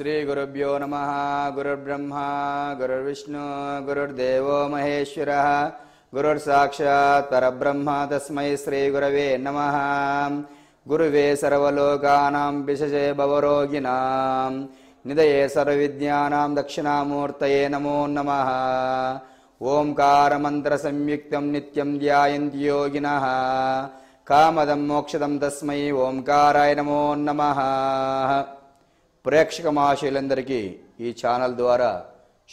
श्रीगुरुभ्यो नमः गुरुर्ब्रह्मा गुरुर्विष्णु गुरुर्देवो महेश्वरः गुरुर्साक्षात् परब्रह्म तस्मै श्रीगुरवे नमः गुरुवे सर्वलोकानां विशजे भवरोगिणां निदये सर्वविद्यानां दक्षिणामूर्तये नमो नमः ॐकारमन्त्रसंयुक्तं नित्यं ध्यायन्ति योगिनः कामदं मोक्षदं तस्मै ओङ्काराय नमो नमः ప్రేక్షక మహాశైలందరికీ ఈ ఛానల్ ద్వారా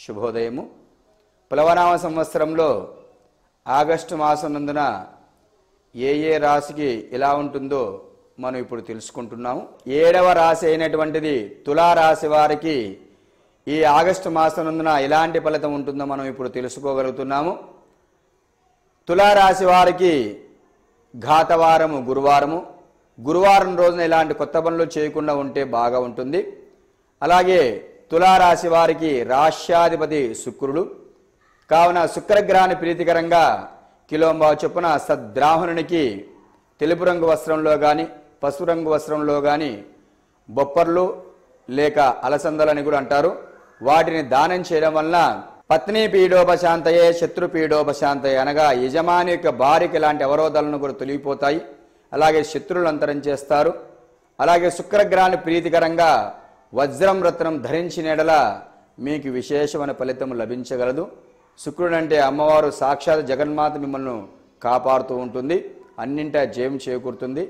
శుభోదయము ప్లవనామ సంవత్సరంలో ఆగస్టు మాసం నందున ఏ ఏ రాశికి ఎలా ఉంటుందో మనం ఇప్పుడు తెలుసుకుంటున్నాము ఏడవ రాశి అయినటువంటిది తులారాశి వారికి ఈ ఆగస్టు మాసం నందున ఎలాంటి ఫలితం ఉంటుందో మనం ఇప్పుడు తెలుసుకోగలుగుతున్నాము తులారాశి వారికి ఘాతవారము గురువారము గురువారం రోజున ఇలాంటి కొత్త పనులు చేయకుండా ఉంటే బాగా ఉంటుంది అలాగే తులారాశి వారికి రాష్ట్రాధిపతి శుక్రుడు కావున శుక్రగ్రహాన్ని ప్రీతికరంగా కిలోంబా చొప్పున సద్బ్రాహ్మణునికి తెలుపు రంగు వస్త్రంలో కానీ పసుపు రంగు వస్త్రంలో కానీ బొప్పర్లు లేక అలసందలని కూడా అంటారు వాటిని దానం చేయడం వలన పత్ని పీడోపశాంతయే శత్రు పీడోపశాంతయే అనగా యజమాని యొక్క భార్యకి ఇలాంటి అవరోధాలను కూడా తొలగిపోతాయి అలాగే శత్రువులు అంతరం చేస్తారు అలాగే శుక్రగ్రహాన్ని ప్రీతికరంగా వజ్రం రత్నం ఎడల మీకు విశేషమైన ఫలితం లభించగలదు శుక్రుడంటే అమ్మవారు సాక్షాత్ జగన్మాత మిమ్మల్ని కాపాడుతూ ఉంటుంది అన్నింటా జయం చేకూరుతుంది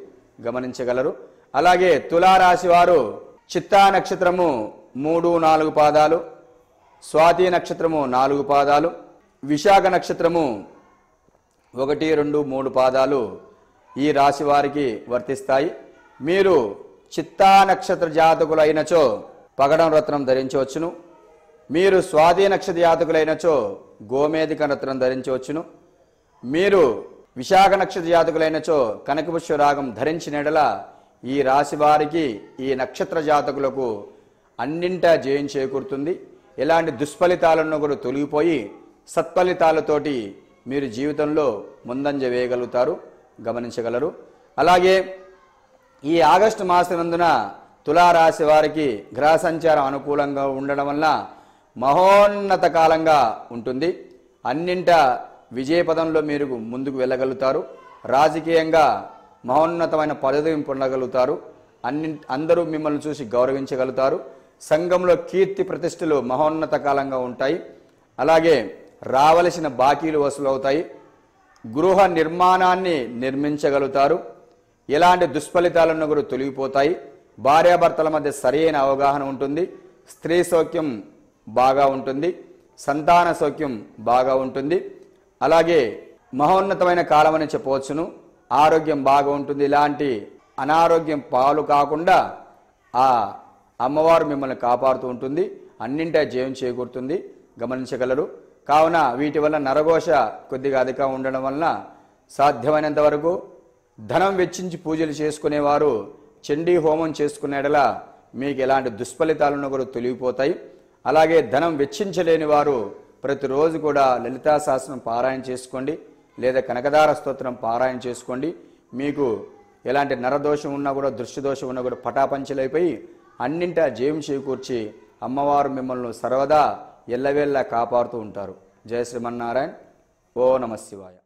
గమనించగలరు అలాగే తులారాశి వారు చిత్తా నక్షత్రము మూడు నాలుగు పాదాలు స్వాతి నక్షత్రము నాలుగు పాదాలు విశాఖ నక్షత్రము ఒకటి రెండు మూడు పాదాలు ఈ రాశి వారికి వర్తిస్తాయి మీరు చిత్తా నక్షత్ర జాతకులైనచో పగడం రత్నం ధరించవచ్చును మీరు స్వాధీ నక్షత్ర జాతకులైనచో గోమేధిక రత్నం ధరించవచ్చును మీరు విశాఖ నక్షత్ర జాతకులైనచో కనకపుష్య రాగం ధరించినడల ఈ రాశి వారికి ఈ నక్షత్ర జాతకులకు అన్నింటా జయం చేకూరుతుంది ఇలాంటి దుష్ఫలితాలను కూడా తొలగిపోయి సత్ఫలితాలతోటి మీరు జీవితంలో ముందంజ వేయగలుగుతారు గమనించగలరు అలాగే ఈ ఆగస్టు మాసనందున తులారాశి వారికి గ్రహ సంచారం అనుకూలంగా ఉండడం వల్ల మహోన్నత కాలంగా ఉంటుంది అన్నింట విజయపదంలో మీరు ముందుకు వెళ్ళగలుగుతారు రాజకీయంగా మహోన్నతమైన పదవి పొందగలుగుతారు అన్ని అందరూ మిమ్మల్ని చూసి గౌరవించగలుగుతారు సంఘంలో కీర్తి ప్రతిష్టలు మహోన్నత కాలంగా ఉంటాయి అలాగే రావలసిన బాకీలు వసూలవుతాయి గృహ నిర్మాణాన్ని నిర్మించగలుగుతారు ఎలాంటి దుష్ఫలితాలను కూడా తొలగిపోతాయి భార్యాభర్తల మధ్య సరైన అవగాహన ఉంటుంది స్త్రీ సౌఖ్యం బాగా ఉంటుంది సంతాన సౌఖ్యం బాగా ఉంటుంది అలాగే మహోన్నతమైన కాలం అని చెప్పవచ్చును ఆరోగ్యం బాగా ఉంటుంది ఇలాంటి అనారోగ్యం పాలు కాకుండా ఆ అమ్మవారు మిమ్మల్ని కాపాడుతూ ఉంటుంది అన్నింటా జయం చేకూరుతుంది గమనించగలరు కావున వీటి వల్ల నరఘోష కొద్దిగా అధికంగా ఉండడం వలన సాధ్యమైనంత వరకు ధనం వెచ్చించి పూజలు చేసుకునేవారు చండీ హోమం చేసుకునేడలా మీకు ఎలాంటి దుష్ఫలితాలను కూడా తొలిగిపోతాయి అలాగే ధనం వెచ్చించలేని వారు ప్రతిరోజు కూడా లలితా శాస్త్రం పారాయణ చేసుకోండి లేదా కనకదార స్తోత్రం పారాయణ చేసుకోండి మీకు ఎలాంటి నరదోషం ఉన్నా కూడా దృష్టిదోషం ఉన్నా కూడా పటాపంచలైపోయి అన్నింటా జయం చేకూర్చి అమ్మవారు మిమ్మల్ని సర్వదా ఎల్లవేళ్ళ కాపాడుతూ ఉంటారు జయ శ్రీమన్నారాయణ ఓ నమ శివాయ